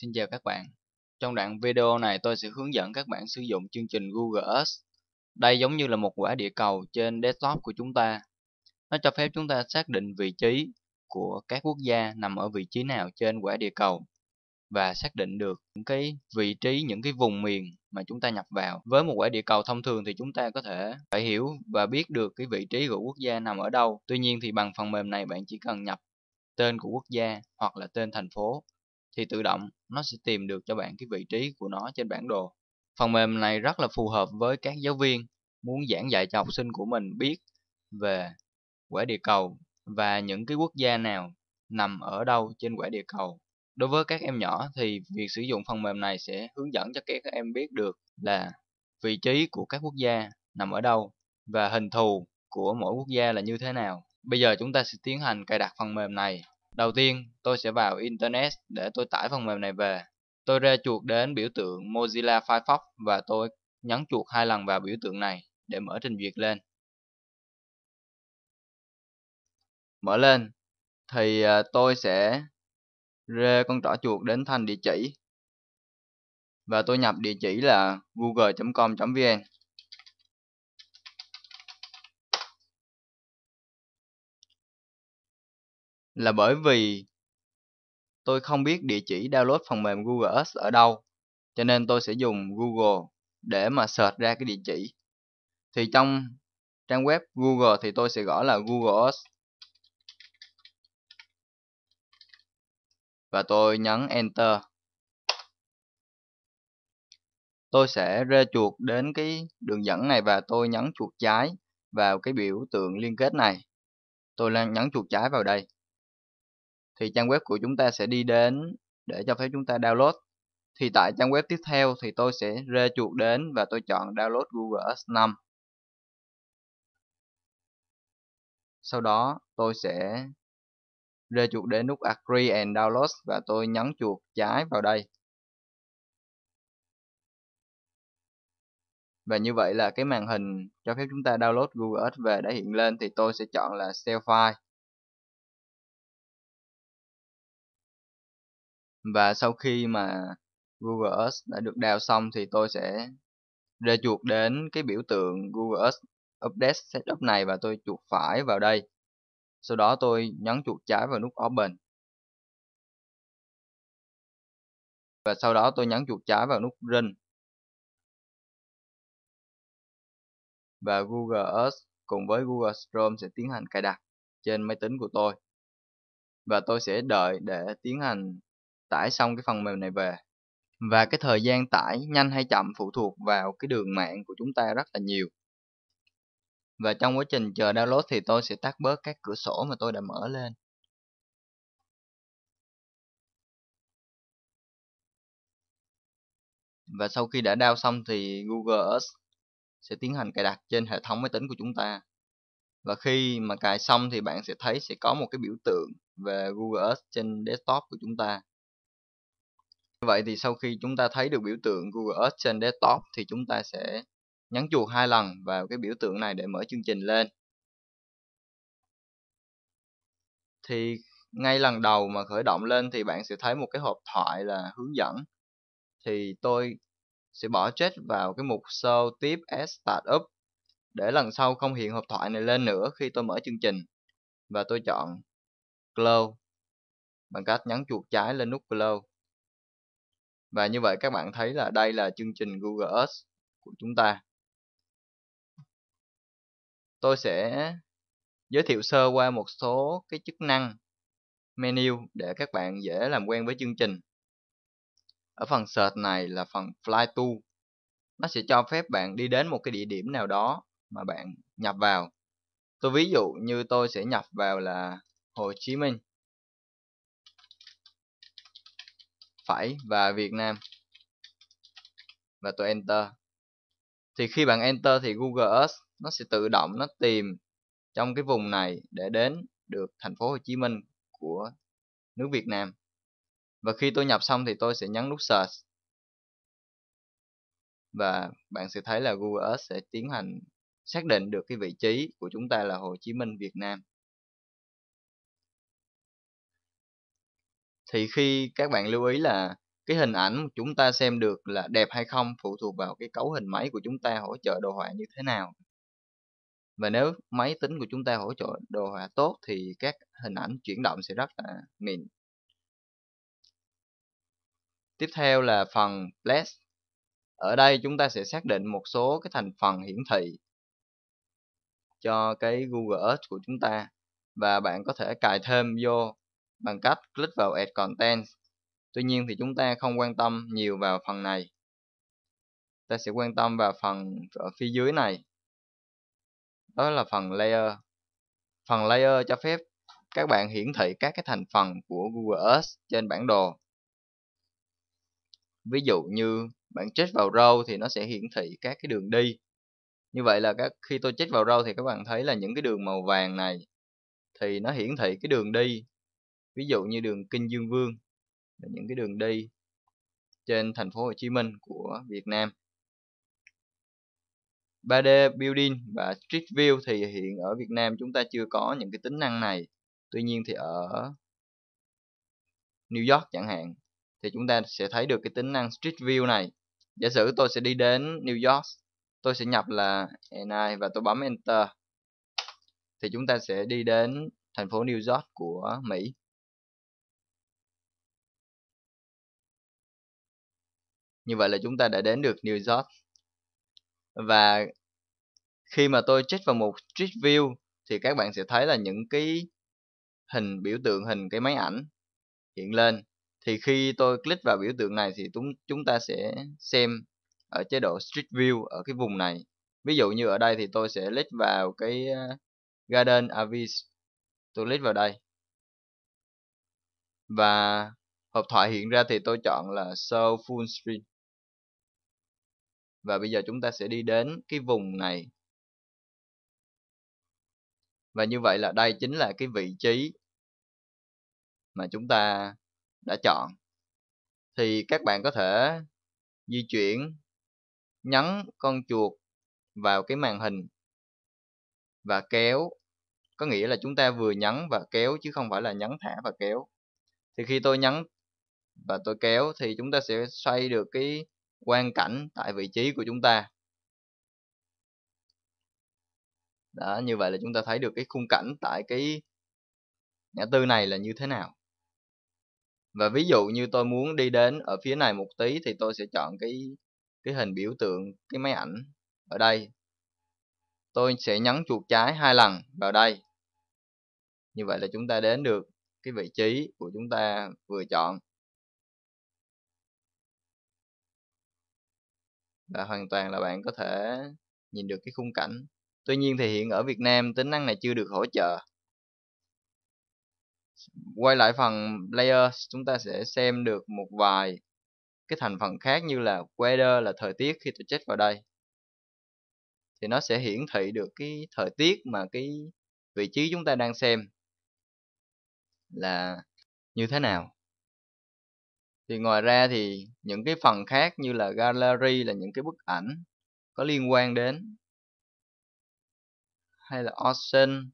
Xin chào các bạn. Trong đoạn video này tôi sẽ hướng dẫn các bạn sử dụng chương trình Google Earth. Đây giống như là một quả địa cầu trên desktop của chúng ta. Nó cho phép chúng ta xác định vị trí của các quốc gia nằm ở vị trí nào trên quả địa cầu và xác định được những cái vị trí, những cái vùng miền mà chúng ta nhập vào. Với một quả địa cầu thông thường thì chúng ta có thể phải hiểu và biết được cái vị trí của quốc gia nằm ở đâu. Tuy nhiên thì bằng phần mềm này bạn chỉ cần nhập tên của quốc gia hoặc là tên thành phố thì tự động nó sẽ tìm được cho bạn cái vị trí của nó trên bản đồ. Phần mềm này rất là phù hợp với các giáo viên muốn giảng dạy cho học sinh của mình biết về quả địa cầu và những cái quốc gia nào nằm ở đâu trên quả địa cầu. Đối với các em nhỏ thì việc sử dụng phần mềm này sẽ hướng dẫn cho các em biết được là vị trí của các quốc gia nằm ở đâu và hình thù của mỗi quốc gia là như thế nào. Bây giờ chúng ta sẽ tiến hành cài đặt phần mềm này Đầu tiên, tôi sẽ vào Internet để tôi tải phần mềm này về. Tôi ra chuột đến biểu tượng Mozilla Firefox và tôi nhấn chuột hai lần vào biểu tượng này để mở trình duyệt lên. Mở lên, thì ờ, tôi sẽ rê con trỏ chuột đến thành địa chỉ và tôi nhập địa chỉ là google.com.vn là bởi vì tôi không biết địa chỉ download phần mềm Google Earth ở đâu, cho nên tôi sẽ dùng Google để mà search ra cái địa chỉ. Thì trong trang web Google thì tôi sẽ gõ là Google Earth. Và tôi nhấn Enter. Tôi sẽ rê chuột đến cái đường dẫn này và tôi nhấn chuột trái vào cái biểu tượng liên kết này. Tôi nhấn chuột trái vào đây thì trang web của chúng ta sẽ đi đến để cho phép chúng ta download thì tại trang web tiếp theo thì tôi sẽ rê chuột đến và tôi chọn download Google Earth 5 sau đó tôi sẽ rê chuột đến nút Agree and Download và tôi nhấn chuột trái vào đây Và như vậy là cái màn hình cho phép chúng ta download Google Earth về đã hiện lên thì tôi sẽ chọn là Save File. và sau khi mà Google Earth đã được đào xong thì tôi sẽ ra chuột đến cái biểu tượng Google Earth Update Setup này và tôi chuột phải vào đây. Sau đó tôi nhấn chuột trái vào nút Open. Và sau đó tôi nhấn chuột trái vào nút Run. Và Google Earth cùng với Google Chrome sẽ tiến hành cài đặt trên máy tính của tôi. Và tôi sẽ đợi để tiến hành tải xong cái phần mềm này về và cái thời gian tải nhanh hay chậm phụ thuộc vào cái đường mạng của chúng ta rất là nhiều và trong quá trình chờ download thì tôi sẽ tắt bớt các cửa sổ mà tôi đã mở lên và sau khi đã download xong thì Google Earth sẽ tiến hành cài đặt trên hệ thống máy tính của chúng ta và khi mà cài xong thì bạn sẽ thấy sẽ có một cái biểu tượng về Google Earth trên desktop của chúng ta Vậy thì sau khi chúng ta thấy được biểu tượng Google Earth trên desktop thì chúng ta sẽ nhấn chuột hai lần vào cái biểu tượng này để mở chương trình lên. Thì ngay lần đầu mà khởi động lên thì bạn sẽ thấy một cái hộp thoại là hướng dẫn. Thì tôi sẽ bỏ chết vào cái mục show tiếp as startup để lần sau không hiện hộp thoại này lên nữa khi tôi mở chương trình. Và tôi chọn Close bằng cách nhấn chuột trái lên nút Close và như vậy các bạn thấy là đây là chương trình Google Earth của chúng ta tôi sẽ giới thiệu sơ qua một số cái chức năng menu để các bạn dễ làm quen với chương trình ở phần search này là phần fly to nó sẽ cho phép bạn đi đến một cái địa điểm nào đó mà bạn nhập vào tôi ví dụ như tôi sẽ nhập vào là Hồ Chí Minh phải và Việt Nam và tôi enter thì khi bạn enter thì Google Earth nó sẽ tự động nó tìm trong cái vùng này để đến được thành phố Hồ Chí Minh của nước Việt Nam và khi tôi nhập xong thì tôi sẽ nhấn nút search và bạn sẽ thấy là Google Earth sẽ tiến hành xác định được cái vị trí của chúng ta là Hồ Chí Minh Việt Nam thì khi các bạn lưu ý là cái hình ảnh chúng ta xem được là đẹp hay không phụ thuộc vào cái cấu hình máy của chúng ta hỗ trợ đồ họa như thế nào và nếu máy tính của chúng ta hỗ trợ đồ họa tốt thì các hình ảnh chuyển động sẽ rất là mịn tiếp theo là phần blend ở đây chúng ta sẽ xác định một số cái thành phần hiển thị cho cái Google Earth của chúng ta và bạn có thể cài thêm vô bằng cách click vào Add Content. Tuy nhiên thì chúng ta không quan tâm nhiều vào phần này. Ta sẽ quan tâm vào phần ở phía dưới này. Đó là phần Layer. Phần Layer cho phép các bạn hiển thị các cái thành phần của Google Earth trên bản đồ. Ví dụ như bạn check vào row thì nó sẽ hiển thị các cái đường đi. Như vậy là các khi tôi check vào row thì các bạn thấy là những cái đường màu vàng này thì nó hiển thị cái đường đi ví dụ như đường kinh dương vương là những cái đường đi trên thành phố hồ chí minh của việt nam 3D Building và Street View thì hiện ở Việt Nam chúng ta chưa có những cái tính năng này. Tuy nhiên thì ở New York chẳng hạn thì chúng ta sẽ thấy được cái tính năng Street View này. Giả sử tôi sẽ đi đến New York, tôi sẽ nhập là N và tôi bấm Enter. Thì chúng ta sẽ đi đến thành phố New York của Mỹ. Như vậy là chúng ta đã đến được New York. Và khi mà tôi check vào một Street View thì các bạn sẽ thấy là những cái hình biểu tượng hình cái máy ảnh hiện lên. Thì khi tôi click vào biểu tượng này thì chúng chúng ta sẽ xem ở chế độ Street View ở cái vùng này. Ví dụ như ở đây thì tôi sẽ click vào cái ờ, Garden Avis. Tôi click vào đây. Và hộp thoại hiện ra thì tôi chọn là Show Full Screen. Và bây giờ chúng ta sẽ đi đến cái vùng này. Và như vậy là đây chính là cái vị trí mà chúng ta đã chọn. Thì các bạn có thể di chuyển, nhấn con chuột vào cái màn hình và kéo. Có nghĩa là chúng ta vừa nhấn và kéo chứ không phải là nhấn thả và kéo. Thì khi tôi nhấn và tôi kéo thì chúng ta sẽ xoay được cái quan cảnh tại vị trí của chúng ta đó như vậy là chúng ta thấy được cái khung cảnh tại cái ngã tư này là như thế nào và ví dụ như tôi muốn đi đến ở phía này một tí thì tôi sẽ chọn cái cái hình biểu tượng cái máy ảnh ở đây tôi sẽ nhấn chuột trái hai lần vào đây như vậy là chúng ta đến được cái vị trí của chúng ta vừa chọn là hoàn toàn là bạn có thể nhìn được cái khung cảnh tuy nhiên thì hiện ở Việt Nam tính năng này chưa được hỗ trợ quay lại phần layer chúng ta sẽ xem được một vài cái thành phần khác như là weather là thời tiết khi tôi chết vào đây thì nó sẽ hiển thị được cái thời tiết mà cái vị trí chúng ta đang xem là như thế nào thì ngoài ra thì những cái phần khác như là gallery là những cái bức ảnh có liên quan đến hay là auction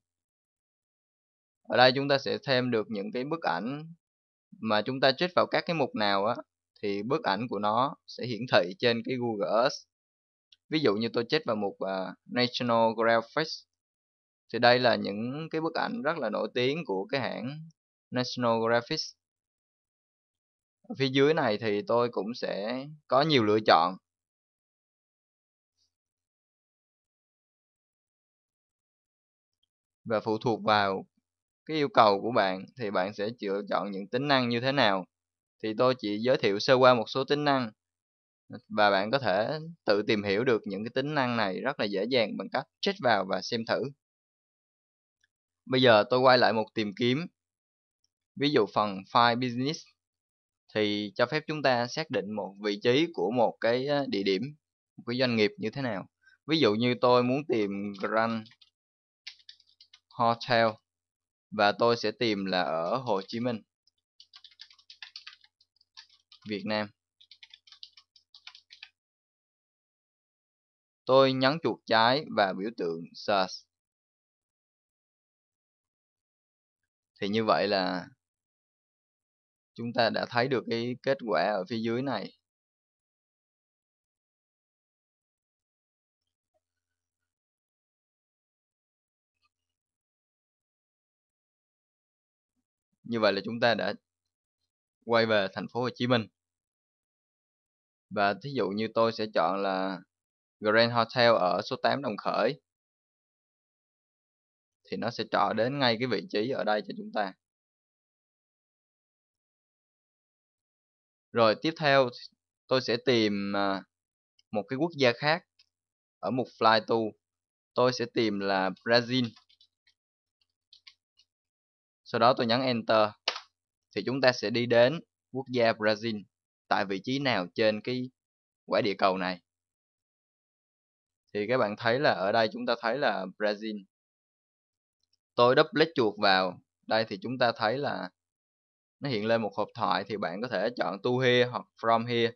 ở đây chúng ta sẽ thêm được những cái bức ảnh mà chúng ta trích vào các cái mục nào á thì bức ảnh của nó sẽ hiển thị trên cái Google Earth ví dụ như tôi trích vào mục uh, National Geographic thì đây là những cái bức ảnh rất là nổi tiếng của cái hãng National Graphics ở phía dưới này thì tôi cũng sẽ có nhiều lựa chọn và phụ thuộc vào cái yêu cầu của bạn thì bạn sẽ lựa chọn những tính năng như thế nào thì tôi chỉ giới thiệu sơ qua một số tính năng và bạn có thể tự tìm hiểu được những cái tính năng này rất là dễ dàng bằng cách check vào và xem thử bây giờ tôi quay lại một tìm kiếm ví dụ phần file business thì cho phép chúng ta xác định một vị trí của một cái địa điểm một cái doanh nghiệp như thế nào ví dụ như tôi muốn tìm Grand Hotel và tôi sẽ tìm là ở Hồ Chí Minh Việt Nam tôi nhấn chuột trái và biểu tượng search thì như vậy là chúng ta đã thấy được cái kết quả ở phía dưới này như vậy là chúng ta đã quay về thành phố Hồ Chí Minh và thí dụ như tôi sẽ chọn là Grand Hotel ở số 8 Đồng Khởi thì nó sẽ chọn đến ngay cái vị trí ở đây cho chúng ta Rồi tiếp theo tôi sẽ tìm à, một cái quốc gia khác ở mục Fly to. Tôi sẽ tìm là Brazil. Sau đó tôi nhấn Enter. Thì chúng ta sẽ đi đến quốc gia Brazil tại vị trí nào trên cái quả địa cầu này. Thì các bạn thấy là ở đây chúng ta thấy là Brazil. Tôi double chuột vào. Đây thì chúng ta thấy là nó hiện lên một hộp thoại thì bạn có thể chọn to here hoặc from here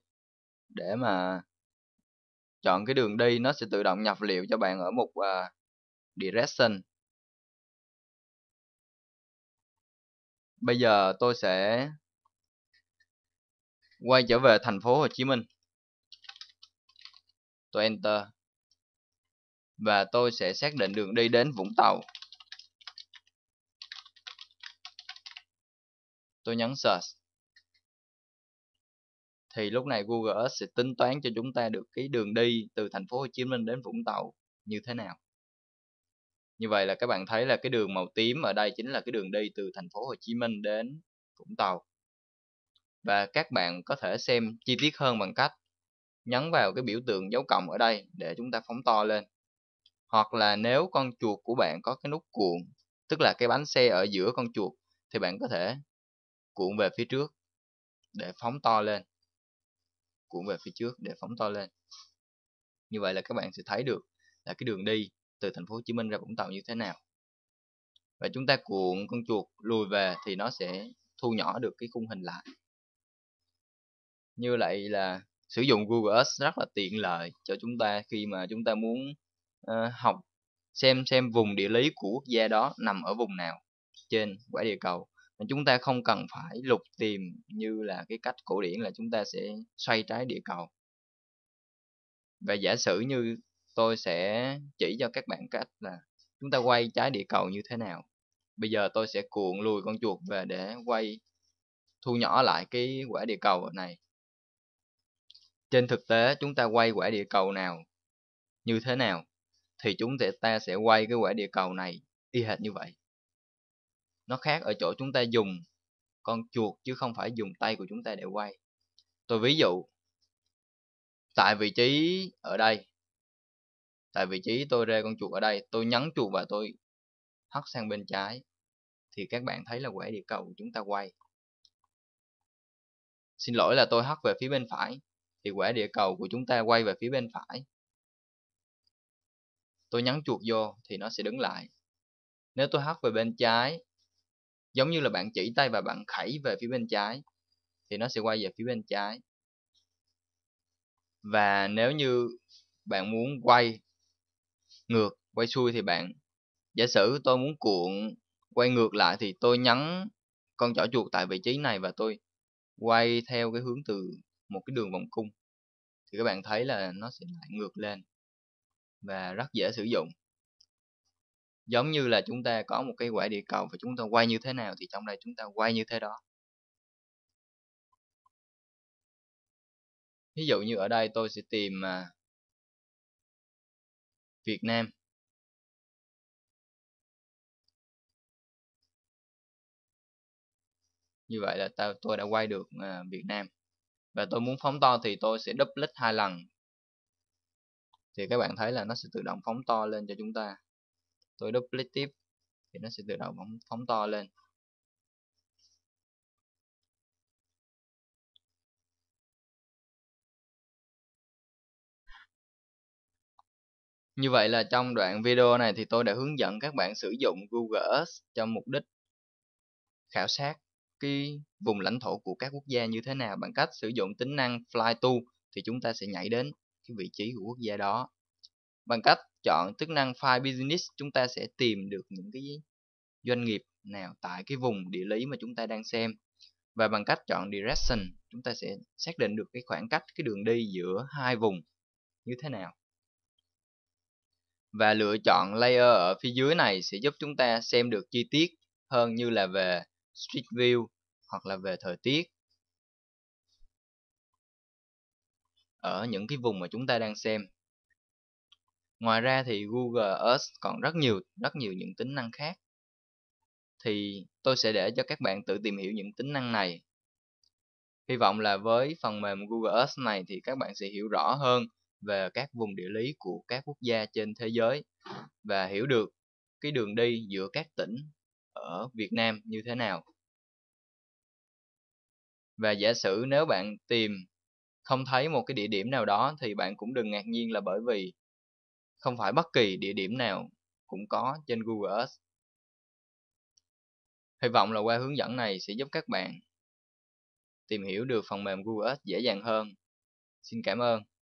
để mà chọn cái đường đi nó sẽ tự động nhập liệu cho bạn ở một uh, à, direction bây giờ tôi sẽ quay trở về thành phố Hồ Chí Minh tôi enter và tôi sẽ xác định đường đi đến Vũng Tàu Tôi nhấn search. Thì lúc này Google Earth sẽ tính toán cho chúng ta được cái đường đi từ thành phố Hồ Chí Minh đến Vũng Tàu như thế nào. Như vậy là các bạn thấy là cái đường màu tím ở đây chính là cái đường đi từ thành phố Hồ Chí Minh đến Vũng Tàu. Và các bạn có thể xem chi tiết hơn bằng cách nhấn vào cái biểu tượng dấu cộng ở đây để chúng ta phóng to lên. Hoặc là nếu con chuột của bạn có cái nút cuộn, tức là cái bánh xe ở giữa con chuột, thì bạn có thể cuộn về phía trước để phóng to lên cuộn về phía trước để phóng to lên như vậy là các bạn sẽ thấy được là cái đường đi từ thành phố Hồ Chí Minh ra Vũng Tàu như thế nào và chúng ta cuộn con chuột lùi về thì nó sẽ thu nhỏ được cái khung hình lại như vậy là sử dụng Google Earth rất là tiện lợi cho chúng ta khi mà chúng ta muốn uh, học xem xem vùng địa lý của quốc gia đó nằm ở vùng nào trên quả địa cầu mà chúng ta không cần phải lục tìm như là cái cách cổ điển là chúng ta sẽ xoay trái địa cầu và giả sử như tôi sẽ chỉ cho các bạn cách là chúng ta quay trái địa cầu như thế nào bây giờ tôi sẽ cuộn lùi con chuột về để quay thu nhỏ lại cái quả địa cầu này trên thực tế chúng ta quay quả địa cầu nào như thế nào thì chúng ta sẽ quay cái quả địa cầu này y hệt như vậy nó khác ở chỗ chúng ta dùng con chuột chứ không phải dùng tay của chúng ta để quay. Tôi ví dụ, tại vị trí ở đây, tại vị trí tôi rê con chuột ở đây, tôi nhấn chuột và tôi hất sang bên trái, thì các bạn thấy là quẻ địa cầu của chúng ta quay. Xin lỗi là tôi hất về phía bên phải, thì quẻ địa cầu của chúng ta quay về phía bên phải. Tôi nhấn chuột vô thì nó sẽ đứng lại. Nếu tôi hất về bên trái giống như là bạn chỉ tay và bạn khẩy về phía bên trái thì nó sẽ quay về phía bên trái và nếu như bạn muốn quay ngược quay xuôi thì bạn giả sử tôi muốn cuộn quay ngược lại thì tôi nhấn con chỏ chuột tại vị trí này và tôi quay theo cái hướng từ một cái đường vòng cung thì các bạn thấy là nó sẽ lại ngược lên và rất dễ sử dụng giống như là chúng ta có một cái quả địa cầu và chúng ta quay như thế nào thì trong đây chúng ta quay như thế đó ví dụ như ở đây tôi sẽ tìm à, Việt Nam như vậy là tao tôi đã quay được à, Việt Nam và tôi muốn phóng to thì tôi sẽ double click hai lần thì các bạn thấy là nó sẽ tự động phóng to lên cho chúng ta tôi duplicate tiếp thì nó sẽ tự động phóng, phóng to lên Như vậy là trong đoạn video này thì tôi đã hướng dẫn các bạn sử dụng Google Earth cho mục đích khảo sát cái vùng lãnh thổ của các quốc gia như thế nào bằng cách sử dụng tính năng Fly to thì chúng ta sẽ nhảy đến cái vị trí của quốc gia đó bằng cách chọn chức năng file business chúng ta sẽ tìm được những cái doanh nghiệp nào tại cái vùng địa lý mà chúng ta đang xem và bằng cách chọn direction chúng ta sẽ xác định được cái khoảng cách cái đường đi giữa hai vùng như thế nào và lựa chọn layer ở phía dưới này sẽ giúp chúng ta xem được chi tiết hơn như là về street view hoặc là về thời tiết ở những cái vùng mà chúng ta đang xem ngoài ra thì Google Earth còn rất nhiều rất nhiều những tính năng khác thì tôi sẽ để cho các bạn tự tìm hiểu những tính năng này hy vọng là với phần mềm Google Earth này thì các bạn sẽ hiểu rõ hơn về các vùng địa lý của các quốc gia trên thế giới và hiểu được cái đường đi giữa các tỉnh ở Việt Nam như thế nào và giả sử nếu bạn tìm không thấy một cái địa điểm nào đó thì bạn cũng đừng ngạc nhiên là bởi vì không phải bất kỳ địa điểm nào cũng có trên Google Earth. Hy vọng là qua hướng dẫn này sẽ giúp các bạn tìm hiểu được phần mềm Google Earth dễ dàng hơn. Xin cảm ơn.